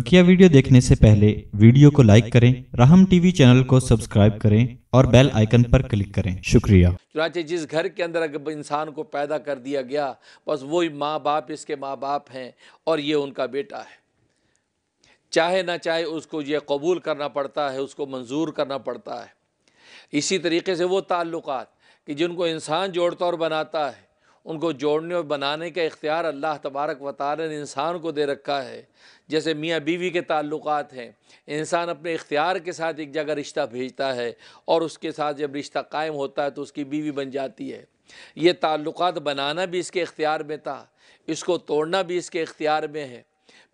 बकिया वीडियो देखने से पहले वीडियो को लाइक करें राहम टीवी चैनल को सब्सक्राइब करें और बेल आइकन पर क्लिक करें शुक्रिया चुनाचे जिस घर के अंदर अगर इंसान को पैदा कर दिया गया बस वही माँ बाप इसके माँ बाप हैं और ये उनका बेटा है चाहे ना चाहे उसको ये कबूल करना पड़ता है उसको मंजूर करना पड़ता है इसी तरीके से वो ताल्लुक कि जिनको इंसान जोड़ता और बनाता है उनको जोड़ने और बनाने का इख्तियार अल्लाह तबारक व ताल ने इंसान को दे रखा है जैसे मियाँ बीवी के ताल्लुकात हैं इंसान अपने इख्तियार के साथ एक जगह रिश्ता भेजता है और उसके साथ जब रिश्ता कायम होता है तो उसकी बीवी बन जाती है ये ताल्लुक़ बनाना भी इसके इख्तियार में था इसको तोड़ना भी इसके इख्तियार में है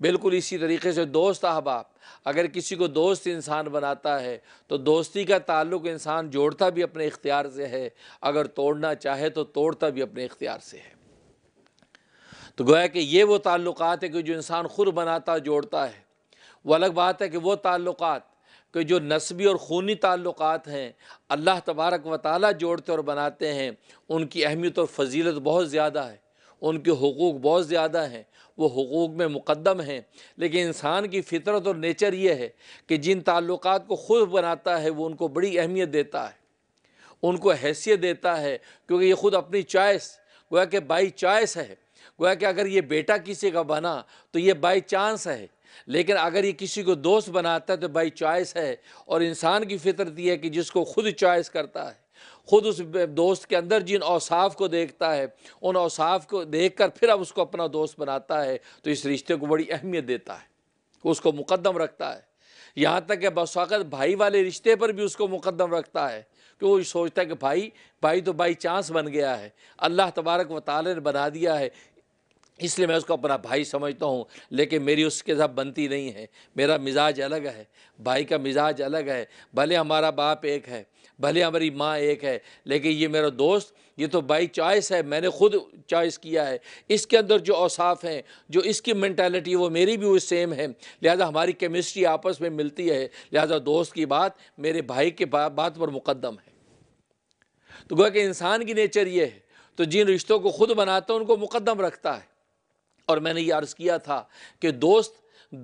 बिल्कुल इसी तरीके से दोस्त अहबाब अगर किसी को दोस्त इंसान बनाता है तो दोस्ती का ताल्लुक इंसान जोड़ता भी अपने इख्तियार से है अगर तोड़ना चाहे तो तोड़ता भी अपने इख्तियार से है तो गोया कि ये वो ताल्लुक़ है कि जो इंसान खुद बनाता जोड़ता है वो अलग बात है कि वो ताल्लुक़ कि जो नस्बी और खूनी ताल्लुक़ हैं अल्लाह तबारक व ताली जोड़ते और बनाते हैं उनकी अहमियत और फजीलत बहुत ज़्यादा है उनके हकूक़ बहुत ज़्यादा हैं वो हकूक़ में मुकदम हैं लेकिन इंसान की फितरत और नेचर ये है कि जिन ताल्लुक़ को ख़ुद बनाता है वो उनको बड़ी अहमियत देता है उनको हैसियत देता है क्योंकि ये ख़ुद अपनी चॉइस गोया कि बाई चॉइस है गोया कि अगर ये बेटा किसी का बना तो ये बाई चांस है लेकिन अगर ये किसी को दोस्त बनाता है तो बाई चॉइस है और इंसान की फितरत यह है कि जिसको खुद चॉइस करता है ख़ुद उस दोस्त के अंदर जिन औसाफ को देखता है उन औसाफ को देख कर फिर अब उसको अपना दोस्त बनाता है तो इस रिश्ते को बड़ी अहमियत देता है उसको मुकदम रखता है यहाँ तक कि बसाकत भाई वाले रिश्ते पर भी उसको मुकदम रखता है क्यों वो सोचता है कि भाई भाई तो बाई चांस बन गया है अल्लाह तबारक व ताल ने बना दिया है इसलिए मैं उसको अपना भाई समझता हूँ लेकिन मेरी उसके साथ बनती नहीं है मेरा मिजाज अलग है भाई का मिजाज अलग है भले हमारा बाप एक है भले हमारी माँ एक है लेकिन ये मेरा दोस्त ये तो बाई चॉइस है मैंने ख़ुद चॉइस किया है इसके अंदर जो औसाफ हैं जो इसकी मैंटेलिटी वो मेरी भी वो सेम है लिहाजा हमारी केमिस्ट्री आपस में मिलती है लिहाजा दोस्त की बात मेरे भाई के बा, बात पर मुकदम है तो गोया कि इंसान की नेचर ये है तो जिन रिश्तों को ख़ुद बनाता है उनको मुकदम रखता है और मैंने ये अर्ज़ किया था कि दोस्त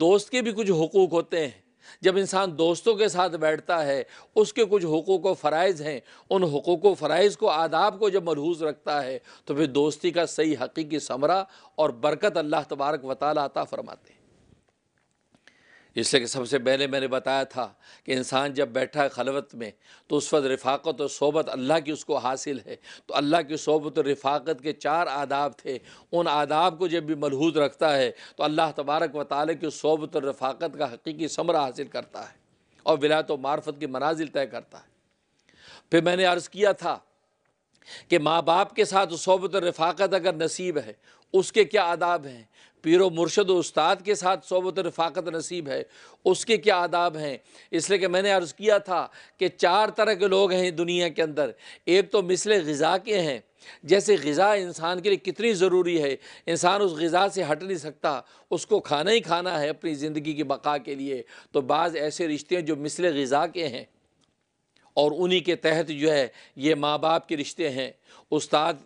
दोस्त के भी कुछ हकूक़ होते हैं जब इंसान दोस्तों के साथ बैठता है उसके कुछ हकूक़ फ़रज़ हैं उन हकूक़ फ़रज़ को आदाब को जब मलहूज रखता है तो फिर दोस्ती का सही हकीकी समरा और बरकत अल्लाह तबारक वताल अता फ़रमाते हैं जिससे कि सबसे पहले मैंने बताया था कि इंसान जब बैठा है खलवत में तो उस वक्त रफाकत और सोबत अल्लाह की उसको हासिल है तो अल्लाह की सोबत और रफाकत के चार आदाब थे उन आदाब को जब भी मलहूद रखता है तो अल्लाह तबारक व ताली की सोबत और रफाकत का हकीकी समरा हासिल करता है और विलायत मार्फत की मनाजिल तय करता है फिर मैंने अर्ज़ किया था कि माँ बाप के साथ सोबत रफाकत अगर नसीब है उसके क्या आदाब हैं पिर व मुर्शद उस्ताद के साथ सोबत रफाकत नसीब है उसके क्या आदाब हैं इसलिए कि मैंने अर्ज़ किया था कि चार तरह के लोग हैं दुनिया के अंदर एक तो मिसल गज़ा के हैं जैसे गज़ा इंसान के लिए कितनी ज़रूरी है इंसान उस गज़ा से हट नहीं सकता उसको खाना ही खाना है अपनी ज़िंदगी की बका के लिए तो बाज़ ऐसे रिश्ते हैं जो मिसल गज़ा के हैं और उन्हीं के तहत जो है ये माँ बाप के रिश्ते हैं उस्ताद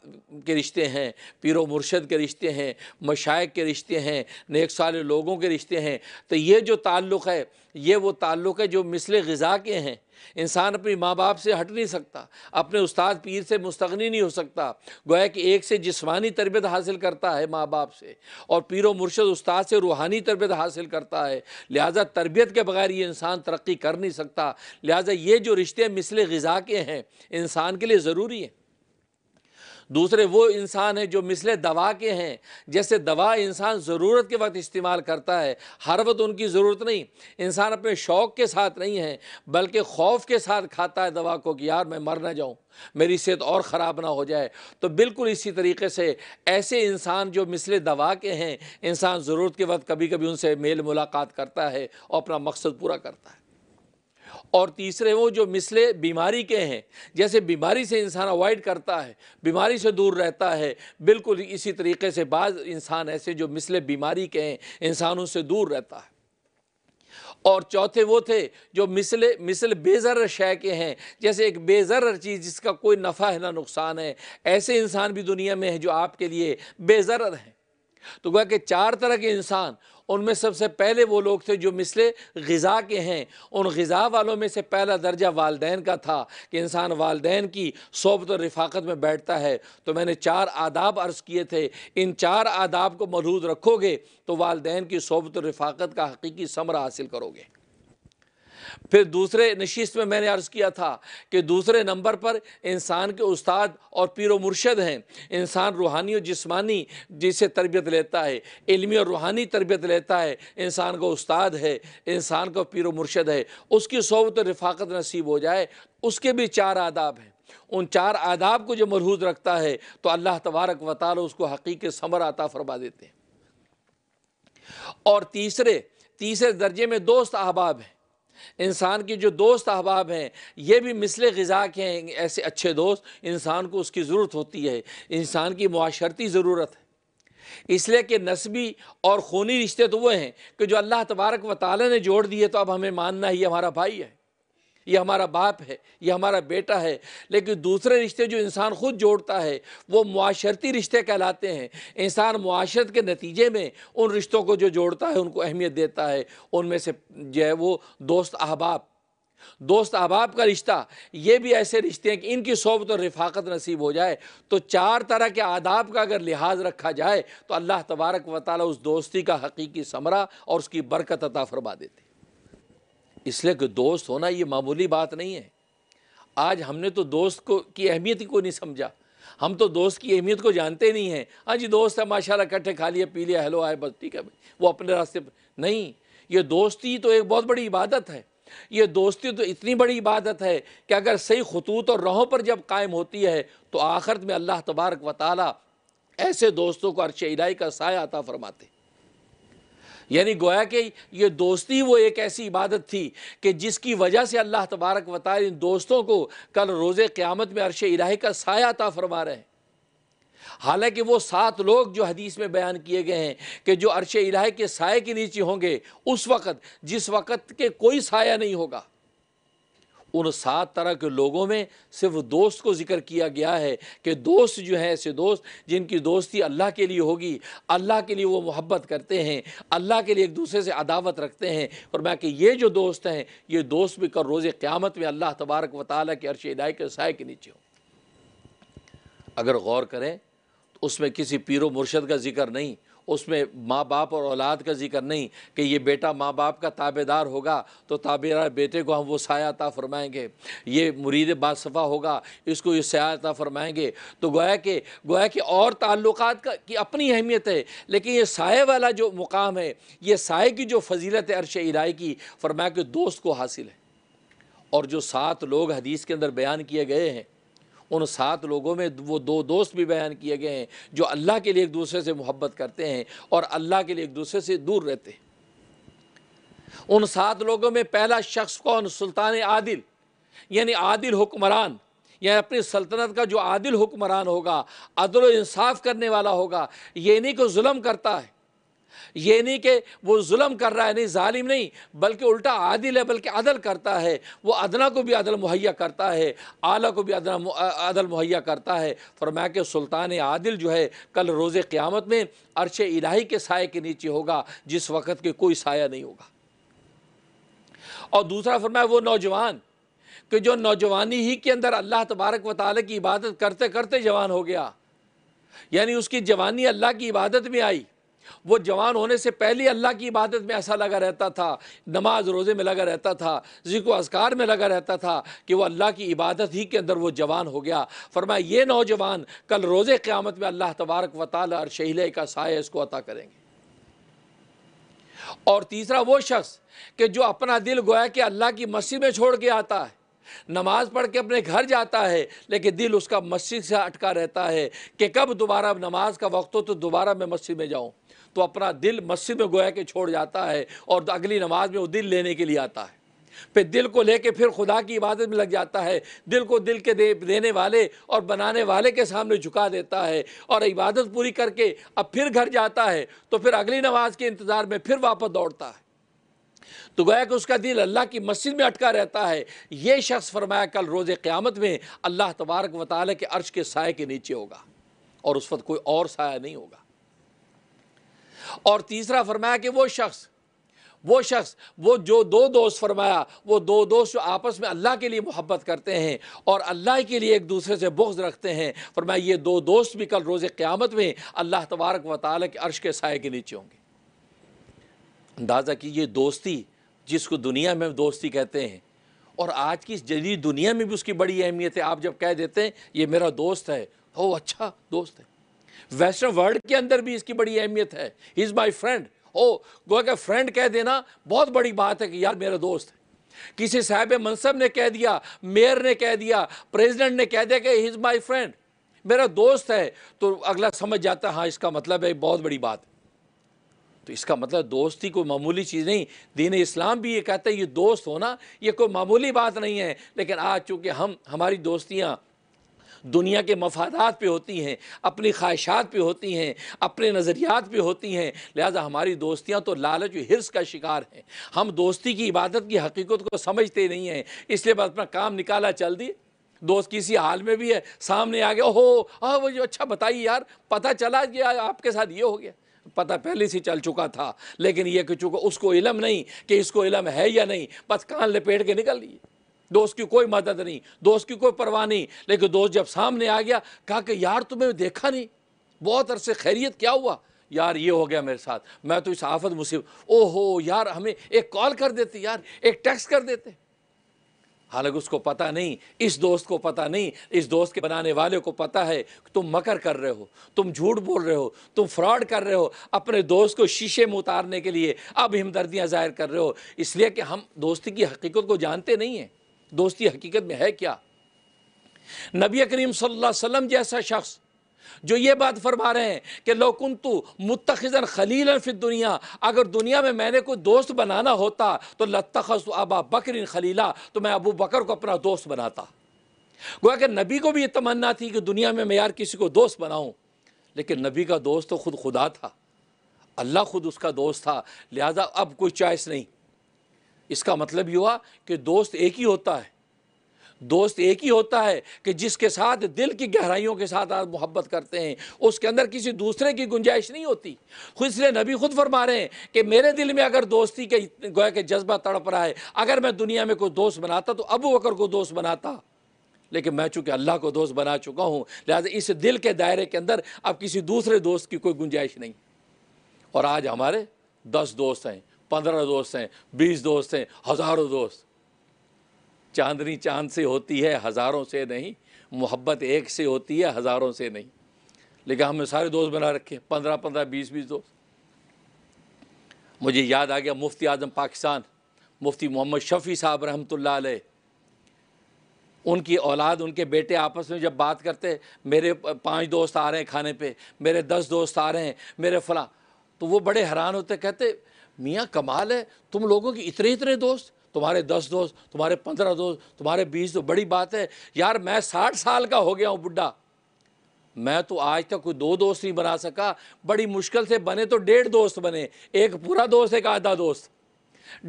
के रिश्ते हैं पीर मुर्शद के रिश्ते हैं मशाइ के रिश्ते हैं नेक साले लोगों के रिश्ते हैं तो ये जो ताल्लुक़ है ये वो ताल्लुक़ है जो मिसल गज़ा के हैं इंसान अपने माँ बाप से हट नहीं सकता अपने उस्ताद पीर से मुस्तगनी नहीं हो सकता गोया कि एक से जिस्मानी तरबियत हासिल करता है माँ बाप से और पीर व मुर्शद उस्ताद से रूहानी तरबियत हासिल करता है लिहाजा तरबियत के बगैर ये इंसान तरक्की कर नहीं सकता लिहाजा ये जो रिश्ते मिसल गज़ा के हैं इंसान के लिए ज़रूरी हैं दूसरे वो इंसान हैं जो मिसले दवा के हैं जैसे दवा इंसान ज़रूरत के वक्त इस्तेमाल करता है हर वक्त उनकी ज़रूरत नहीं इंसान अपने शौक़ के साथ नहीं है बल्कि खौफ के साथ खाता है दवा को कि यार मैं मर ना जाऊँ मेरी सेहत और ख़राब ना हो जाए तो बिल्कुल इसी तरीके से ऐसे इंसान जो मिसले दवा के हैं इंसान ज़रूरत के वक्त कभी कभी उनसे मेल मुलाकात करता है और अपना मकसद पूरा करता है और तीसरे वो जो मिसले बीमारी के हैं जैसे बीमारी से इंसान अवॉइड करता है बीमारी से दूर रहता है बिल्कुल इसी तरीके से बाज़ इंसान ऐसे जो मिसले बीमारी के हैं इंसानों से दूर रहता है और चौथे वो थे जो मिसले मिसल बेज़र शय के हैं जैसे एक बेज़र चीज़ जिसका कोई नफ़ा है ना नुकसान है ऐसे इंसान भी दुनिया में है जो आपके लिए बेज़र हैं तो गोया कि चार तरह के इंसान उनमें सबसे पहले वो लोग थे जो मिसले गज़ा के हैं उन गज़ा वालों में से पहला दर्जा वालदेन का था कि इंसान वालदेन की सोबत और रफाकत में बैठता है तो मैंने चार आदाब अर्ज़ किए थे इन चार आदाब को मरूद रखोगे तो वालदेन की सोबत और रफाकत का हकीकी समरा हासिल करोगे फिर दूसरे नशिस्त में मैंने अर्ज़ किया था कि दूसरे नंबर पर इंसान के उस्ताद और पिर मुर्शद हैं इंसान रूहानी और जिसमानी जिसे तरबियत लेता है इलमी और रूहानी तरबियत लेता है इंसान का उस्ताद है इंसान का पिर मुर्शद है उसकी सोबत रफाकत नसीब हो जाए उसके भी चार आदाब हैं उन चार आदाब को जो मरहूज रखता है तो अल्लाह तबारक वाल उसको हकीक समर आता फरमा देते हैं और तीसरे तीसरे दर्जे में दोस्त अहबाब हैं इंसान के जो दोस्त अहबाब हैं ये भी मिसल गज़ा के हैं ऐसे अच्छे दोस्त इंसान को उसकी ज़रूरत होती है इंसान की माशरती ज़रूरत है इसलिए कि नस्बी और खूनी रिश्ते तो वह हैं कि जो अल्लाह तबारक व ताली ने जोड़ दिए तो अब हमें मानना ही हमारा भाई है ये हमारा बाप है ये हमारा बेटा है लेकिन दूसरे रिश्ते जो इंसान खुद जोड़ता है वो माशरती रिश्ते कहलाते हैं इंसान माशरत के नतीजे में उन रिश्तों को जो जोड़ता है उनको अहमियत देता है उनमें से जो है वो दोस्त अहबाब दोस्त अहबाब का रिश्ता ये भी ऐसे रिश्ते हैं कि इनकी सोबत और रिफाकत नसीब हो जाए तो चार तरह के आदाब का अगर लिहाज रखा जाए तो अल्लाह तबारक व ताली उस दोस्ती का हकीकी समरा और उसकी बरकत अता फरमा देते इसलिए कि दोस्त होना ये मामूली बात नहीं है आज हमने तो दोस्त को की अहमियत ही को नहीं समझा हम तो दोस्त की अहमियत को जानते नहीं हैं हाँ जी दोस्त है माशाल्लाह इकट्ठे खा लिया पी लिया हेलो आए बस ठीक है वो अपने रास्ते पर नहीं ये दोस्ती तो एक बहुत बड़ी इबादत है ये दोस्ती तो इतनी बड़ी इबादत है कि अगर सही खतूत और रहों पर जब कायम होती है तो आखिरत में अल्लाह तबारक वाली ऐसे दोस्तों को अरश इलाई का साया आता फरमाते यानी गोया कि ये दोस्ती वो एक ऐसी इबादत थी कि जिसकी वजह से अल्लाह तबारक वताल इन दोस्तों को कल रोज़े क़्यामत में अरश इलाही का साया ता फरमा रहे हैं हालांकि वो सात लोग जो हदीस में बयान किए गए हैं कि जो अरश इलाही के साय के नीचे होंगे उस वक़्त जिस वक़्त के कोई साया नहीं होगा उन सात तरह के लोगों में सिर्फ दोस्त को जिक्र किया गया है कि दोस्त जो है ऐसे दोस्त जिनकी दोस्ती अल्लाह के लिए होगी अल्लाह के लिए वो मोहब्बत करते हैं अल्लाह के लिए एक दूसरे से अदावत रखते हैं और मैं कि ये जो दोस्त हैं ये दोस्त भी कर रोज़ क़्यामत में अल्लाह तबारक वाली के अरश इदाई के साय के नीचे हों अगर गौर करें उसमें किसी पीर मुर्शद का जिक्र नहीं उसमें माँ बाप और औलाद का जिक्र नहीं कि ये बेटा माँ बाप का ताबेदार होगा तो ताबेदार बेटे को हम वो साया अता फरमाएँगे ये मुरीद बासफ़ा होगा इसको ये साया अता फरमाएँगे तो गोया के गोया के और ताल्लुक़ का की अपनी अहमियत है लेकिन ये साय वाला जो मुकाम है ये साय की जो फजीलत है अरश इलाही की फरमाया कि दोस्त को हासिल है और जो सात लोग हदीस के अंदर बयान किए गए हैं उन सात लोगों में वो दो दोस्त भी बयान किए गए हैं जो अल्लाह के लिए एक दूसरे से मोहब्बत करते हैं और अल्लाह के लिए एक दूसरे से दूर रहते हैं उन सात लोगों में पहला शख्स कौन सुल्तान आदिल यानी आदिल हुक्मरान या अपनी सल्तनत का जो आदिल हुक्मरान होगा अदल इंसाफ करने वाला होगा ये नहीं को जुल्म करता है ये नहीं कि वो जुल्म कर रहा है नहीं ालिम नहीं बल्कि उल्टा आदिल है बल्कि अदल करता है वो अदना को भी अदल मुहैया करता है आला को भी अदना अदल मुहैया करता है फरमाया कि सुल्तान आदिल जो है कल रोज़ क़्यामत में अरश इलाही के साय के नीचे होगा जिस वक़्त के कोई साया नहीं होगा और दूसरा फरमाया वो नौजवान कि जो नौजवानी ही के अंदर अल्लाह तबारक व ताल की इबादत करते करते जवान हो गया यानी उसकी जवानी अल्लाह की इबादत में आई वो जवान होने से पहले अल्लाह की इबादत में ऐसा लगा रहता था नमाज रोज़े में लगा रहता था जिको असकार में लगा रहता था कि वह अल्लाह की इबादत ही के अंदर वो जवान हो गया फरमाए ये नौजवान कल रोजे क़्यामत में अल्लाह तबारक व ताल और शहीले का साय इसको अता करेंगे और तीसरा वो शख्स कि जो अपना दिल गोया कि अल्लाह की मस्जिद में छोड़ के आता है नमाज पढ़ के अपने घर जाता है लेकिन दिल उसका मस्जिद से अटका रहता है कि कब दोबारा नमाज का वक्त हो तो दोबारा मैं मस्जिद में जाऊँ तो अपना दिल मस्जिद में गोया के छोड़ जाता है और अगली नमाज में वो दिल लेने के लिए आता है फिर दिल को लेके फिर खुदा की इबादत में लग जाता है दिल को दिल के दे देने वाले और बनाने वाले के सामने झुका देता है और इबादत पूरी करके अब फिर घर जाता है तो फिर अगली नमाज के इंतज़ार में फिर वापस दौड़ता है तो गया कि उसका दिल अल्लाह की मस्जिद में अटका रहता है ये शख्स फरमाया कल रोज़ क़्यामत में अल्लाह तबारक वाले के अर्श के साय के नीचे होगा और उस वक्त कोई और साया नहीं होगा और तीसरा फरमाया कि वो शख्स वो शख्स वो जो दो दोस्त फरमाया वो दो दोस्त जो आपस में अल्लाह के लिए मोहब्बत करते हैं और अल्लाह के लिए एक दूसरे से बुख्ज रखते हैं फरमाया ये दो दोस्त भी कल रोज़ क़्यामत में अल्लाह तबारक व ताल के अर्श के साय के नीचे होंगे अंदाज़ा कीजिए दोस्ती जिसको दुनिया में दोस्ती कहते हैं और आज की इस जदीद दुनिया में भी उसकी बड़ी अहमियत है आप जब कह देते हैं ये मेरा दोस्त है हो तो अच्छा दोस्त है वेस्टर्न वर्ल्ड के अंदर भी इसकी बड़ी अहमियत है इज़ माई फ्रेंड ओ गो का फ्रेंड कह देना बहुत बड़ी बात है कि यार मेरा दोस्त है किसी साहब मनसब ने कह दिया मेयर ने कह दिया प्रेसिडेंट ने कह दिया कि इज़ माई फ्रेंड मेरा दोस्त है तो अगला समझ जाता है हाँ इसका मतलब है बहुत बड़ी बात है तो इसका मतलब दोस्ती कोई मामूली चीज़ नहीं दीन इस्लाम भी ये कहता है ये दोस्त होना ये कोई मामूली बात नहीं है लेकिन आज चूँकि हम हमारी दोस्तियाँ दुनिया के मफादात पे होती हैं अपनी ख्वाहिशात पे होती हैं अपने नज़रियात पे होती हैं लिहाजा हमारी दोस्तियाँ तो लालच हिरस का शिकार हैं हम दोस्ती की इबादत की हकीकत को समझते नहीं हैं इसलिए बस अपना काम निकाला चल दिए दोस्त किसी हाल में भी है सामने आ गया ओहो आ वो जो अच्छा बताइए यार पता चला कि आपके साथ ये हो गया पता पहले से चल चुका था लेकिन यह कि चुका उसको इलम नहीं कि इसको इलम है या नहीं बस कान लपेट के निकल लिए दोस्त की कोई मदद नहीं दोस्त की कोई परवाह नहीं लेकिन दोस्त जब सामने आ गया कहा कि यार तुम्हें देखा नहीं बहुत अरसे खैरियत क्या हुआ यार ये हो गया मेरे साथ मैं तो इस आफत मुसीबत ओहो यार हमें एक कॉल कर देते यार एक टैक्स कर देते हालांकि उसको पता नहीं इस दोस्त को पता नहीं इस दोस्त के बनाने वाले को पता है कि तुम मकर कर रहे हो तुम झूठ बोल रहे हो तुम फ्रॉड कर रहे हो अपने दोस्त को शीशे में उतारने के लिए अब हमदर्दियाँ जाहिर कर रहे हो इसलिए कि हम दोस्ती की हकीकत को जानते नहीं हैं दोस्ती हकीकत में है क्या नबी करीम वसल्लम जैसा शख्स जो ये बात फरमा रहे हैं कि लोकुन तो मुतखजन खलील फिर दुनिया अगर दुनिया में मैंने कोई दोस्त बनाना होता तो लतखस अबा बकर खलीला तो मैं अबू बकर को अपना दोस्त बनाता गोया कि नबी को भी ये तमन्ना थी कि दुनिया में मैं यार किसी को दोस्त बनाऊँ लेकिन नबी का दोस्त तो खुद खुदा था अल्लाह खुद उसका दोस्त था लिहाजा अब कोई चॉइस नहीं इसका मतलब ये हुआ कि दोस्त एक ही होता है दोस्त एक ही होता है कि जिसके साथ दिल की गहराइयों के साथ आप मोहब्बत करते हैं उसके अंदर किसी दूसरे की गुंजाइश नहीं होती खुद से नबी खुद फरमा रहे हैं कि मेरे दिल में अगर दोस्ती के गोया के जज्बा तड़प रहा है अगर मैं दुनिया में कोई दोस्त बनाता तो अबू बकर को दोस्त बनाता लेकिन मैं चूँकि अल्लाह को दोस्त बना चुका हूँ लिहाजा इस दिल के दायरे के अंदर अब किसी दूसरे दोस्त की कोई गुंजाइश नहीं और आज हमारे दस दोस्त हैं पंद्रह दोस्त हैं बीस दोस्त हैं हज़ारों दोस्त चांदनी चांद से होती है हज़ारों से नहीं मोहब्बत एक से होती है हज़ारों से नहीं लेकिन हमने सारे दोस्त बना रखे पंद्रह पंद्रह बीस बीस दोस्त मुझे याद आ गया मुफ्ती आजम पाकिस्तान मुफ्ती मोहम्मद शफ़ी साहब रहमत अलैह उनकी औलाद उनके बेटे आपस में जब बात करते मेरे पांच दोस्त आ रहे हैं खाने पे मेरे दस दोस्त आ रहे हैं मेरे फला तो वो बड़े हैरान होते कहते मियाँ कमाल है तुम लोगों के इतने इतने दोस्त तुम्हारे दस दोस्त तुम्हारे पंद्रह दोस्त तुम्हारे बीस दोस्त तो बड़ी बात है यार मैं साठ साल का हो गया हूँ बुढ़ा मैं तो आज तक कोई दो दोस्त नहीं बना सका बड़ी मुश्किल से बने तो डेढ़ दोस्त बने एक पूरा दोस्त एक आधा दोस्त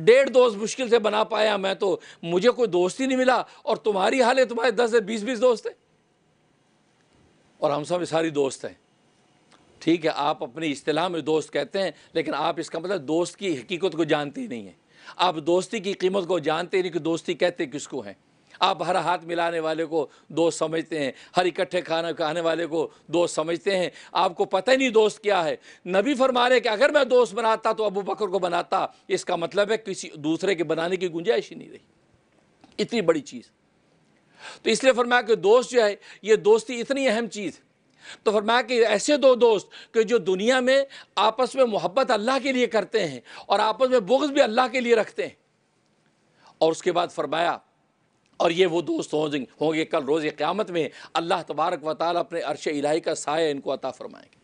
डेढ़ दोस्त मुश्किल से बना पाया मैं तो मुझे कोई दोस्त ही नहीं मिला और तुम्हारी हाल है तुम्हारे दस से बीस बीस दोस्त हैं और हम सब सारी दोस्त हैं ठीक है आप अपनी असलाह में दोस्त कहते हैं लेकिन आप इसका मतलब दोस्त की हकीकत को जानते ही नहीं हैं आप दोस्ती की कीमत को जानते ही नहीं कि दोस्ती कहते किसको हैं आप हर हाथ मिलाने वाले को दोस्त समझते हैं हर इकट्ठे खाना खाने वाले को दोस्त समझते हैं आपको पता ही नहीं दोस्त क्या है नबी फरमा रहे कि अगर मैं दोस्त बनाता तो अबू बकर को बनाता इसका मतलब है किसी दूसरे के बनाने की गुंजाइश ही नहीं रही इतनी बड़ी चीज़ तो इसलिए फरमाया कि दोस्त जो है ये दोस्ती इतनी अहम चीज़ है तो फरमाया कि ऐसे दो दोस्त कि जो दुनिया में आपस में मोहब्बत अल्लाह के लिए करते हैं और आपस में बोग्स भी अल्लाह के लिए रखते हैं और उसके बाद फरमाया और ये वो दोस्त होंगे होंगे कल रोज़ क़्यामत में अल्लाह तबारक व अपने अरश इलाही का साया इनको अता फरमाएंगे